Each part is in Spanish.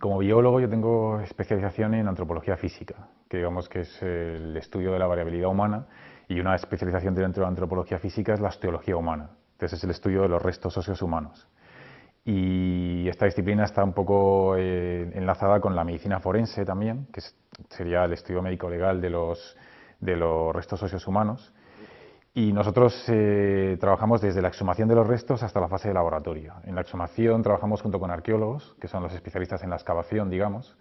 Como biólogo yo tengo especialización en antropología física, que digamos que es el estudio de la variabilidad humana, y una especialización dentro de la antropología física es la osteología humana, entonces es el estudio de los restos óseos humanos. Y esta disciplina está un poco eh, enlazada con la medicina forense también, que sería el estudio médico legal de los, de los restos óseos humanos, y nosotros eh, trabajamos desde la exhumación de los restos hasta la fase de laboratorio. En la exhumación trabajamos junto con arqueólogos, que son los especialistas en la excavación, digamos,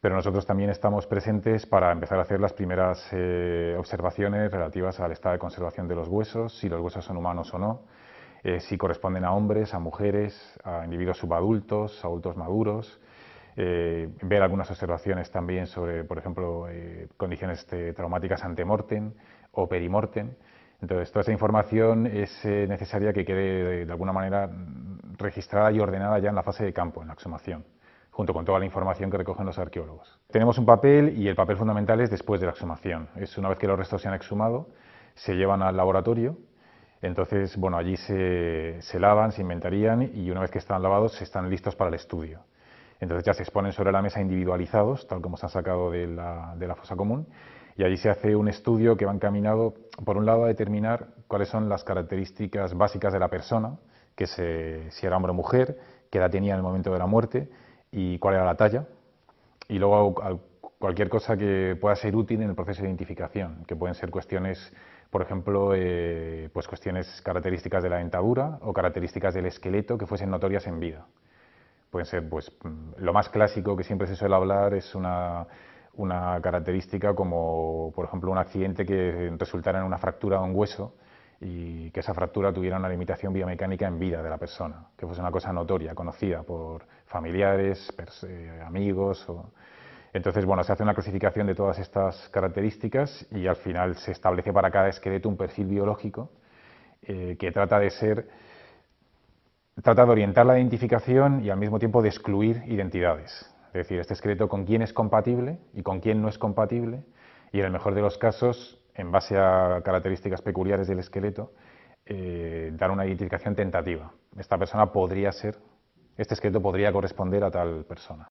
pero nosotros también estamos presentes para empezar a hacer las primeras eh, observaciones relativas al estado de conservación de los huesos, si los huesos son humanos o no, eh, si corresponden a hombres, a mujeres, a individuos subadultos, adultos maduros, ver algunas observaciones también sobre, por ejemplo, condiciones traumáticas antemortem o perimortem. Entonces, toda esa información es eh, necesaria que quede eh, de alguna manera mm, registrada y ordenada ya en la fase de campo, en la exhumación, junto con toda la información que recogen los arqueólogos. Tenemos un papel y el papel fundamental es después de la exhumación. Es una vez que los restos se han exhumado, se llevan al laboratorio, entonces, bueno, allí se, lavan, se inventarían y una vez que están lavados, se están listos para el estudio. Entonces ya se exponen sobre la mesa individualizados, tal como se han sacado de la fosa común, y allí se hace un estudio que va encaminado, por un lado, a determinar cuáles son las características básicas de la persona, que si era hombre o mujer, qué edad tenía en el momento de la muerte y cuál era la talla. Y luego cualquier cosa que pueda ser útil en el proceso de identificación, que pueden ser cuestiones, por ejemplo, eh, pues cuestiones características de la dentadura o características del esqueleto que fuesen notorias en vida. Pueden ser, pues, mm, lo más clásico que siempre se suele hablar es una una característica como, por ejemplo, un accidente que resultara en una fractura de un hueso y que esa fractura tuviera una limitación biomecánica en vida de la persona, que fuese una cosa notoria, conocida por familiares, eh, amigos. Entonces, bueno, se hace una clasificación de todas estas características y al final se establece para cada esqueleto un perfil biológico eh, que trata de ser, trata de orientar la identificación y al mismo tiempo de excluir identidades. Es decir, este esqueleto con quién es compatible y con quién no es compatible, y en el mejor de los casos, en base a características peculiares del esqueleto, eh, dar una identificación tentativa. Esta persona podría ser, este esqueleto podría corresponder a tal persona.